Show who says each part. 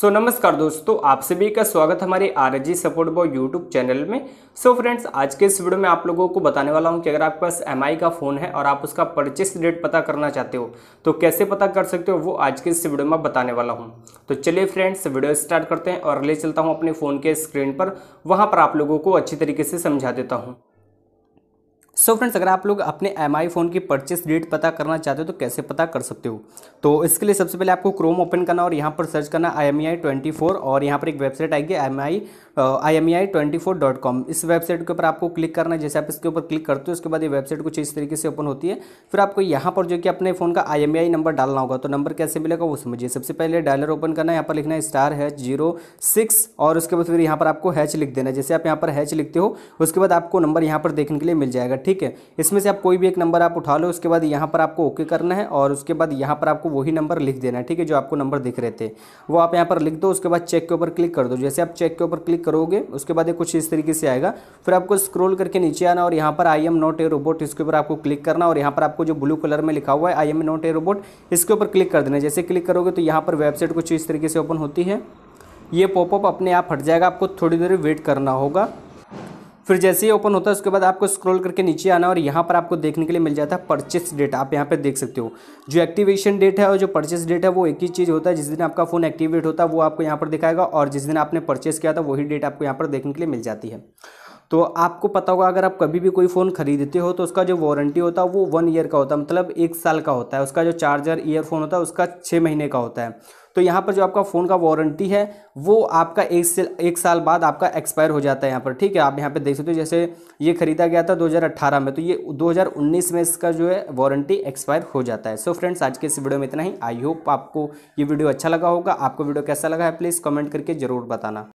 Speaker 1: सो so, नमस्कार दोस्तों आप सभी का स्वागत हमारे R G support boy YouTube channel में सो so, फ्रेंड्स आज के इस वीडियो में आप लोगों को बताने वाला हूं कि अगर आपके पास एम का फ़ोन है और आप उसका परचेस रेट पता करना चाहते हो तो कैसे पता कर सकते हो वो आज के इस वीडियो में बताने वाला हूं तो चलिए फ्रेंड्स वीडियो स्टार्ट करते हैं और ले चलता हूँ अपने फ़ोन के स्क्रीन पर वहाँ पर आप लोगों को अच्छी तरीके से समझा देता हूँ सो so फ्रेंड्स अगर आप लोग अपने एम फ़ोन की परचेस डेट पता करना चाहते हो तो कैसे पता कर सकते हो तो इसके लिए सबसे पहले आपको क्रोम ओपन करना और यहाँ पर सर्च करना I M I twenty four और यहाँ पर एक वेबसाइट आएगी M I I M I twenty four dot com इस वेबसाइट के ऊपर आपको क्लिक करना है जैसे आप इसके ऊपर क्लिक करते हो उसके बाद ये वेबसाइट कुछ इस तरीके से ओपन होती है फिर आपको यहाँ पर जो कि अपने फ़ोन का आई एम आई नंबर डालना होगा तो नंबर कैसे मिलेगा वो समझिए सबसे पहले डायलर ओपन करना है यहाँ पर लिखना है स्टार हैच जीरो सिक्स और उसके बाद फिर यहाँ पर आपको हैच लिख देना है जैसे आप यहाँ पर हैच लिखते हो उसके बाद आपको नंबर यहाँ पर देखने के लिए मिल जाएगा ठीक ठीक है इसमें से आप कोई भी एक नंबर आप उठा लो उसके बाद यहाँ पर आपको ओके करना है और उसके बाद यहाँ पर आपको वही नंबर लिख देना है ठीक है जो आपको नंबर दिख रहे थे वो आप यहाँ पर लिख दो उसके बाद चेक के ऊपर क्लिक कर दो जैसे आप चेक के ऊपर क्लिक करोगे उसके बाद ये कुछ इस तरीके से आएगा फिर आपको स्क्रोल करके नीचे आना और यहाँ पर I am not a robot इसके ऊपर आपको क्लिक करना और यहाँ पर आपको जो ब्लू कलर में लिखा हुआ है I am not a robot इसके ऊपर क्लिक कर देना जैसे क्लिक करोगे तो यहाँ पर वेबसाइट कुछ इस तरीके से ओपन होती है ये पॉपअप अपने आप हट जाएगा आपको थोड़ी देर वेट करना होगा फिर जैसे ही ओपन होता है उसके बाद आपको स्क्रॉल करके नीचे आना और यहाँ पर आपको देखने के लिए मिल जाता है परचेस डेट आप यहाँ पर देख सकते हो जो एक्टिवेशन डेट है और जो परचेस डेट है वो एक ही चीज़ होता है जिस दिन आपका फ़ोन एक्टिवेट होता है वो आपको यहाँ पर दिखाएगा और जिस दिन आपने परचेस किया था वही डेट आपको यहाँ पर देखने के लिए मिल जाती है तो आपको पता होगा अगर आप कभी भी कोई फ़ोन खरीदते हो तो उसका जो वारंटी होता है वो वन ईयर का होता है मतलब एक साल का होता है उसका जो चार्जर ईयरफोन होता है उसका छः महीने का होता है तो यहाँ पर जो आपका फ़ोन का वारंटी है वो आपका एक से एक साल बाद आपका एक्सपायर हो जाता है यहाँ पर ठीक है आप यहाँ पर देख सकते हो जैसे ये खरीदा गया था 2018 में तो ये 2019 में इसका जो है वारंटी एक्सपायर हो जाता है सो so फ्रेंड्स आज के इस वीडियो में इतना ही आई होप आपको ये वीडियो अच्छा लगा होगा आपको वीडियो कैसा लगा है प्लीज़ कमेंट करके ज़रूर बताना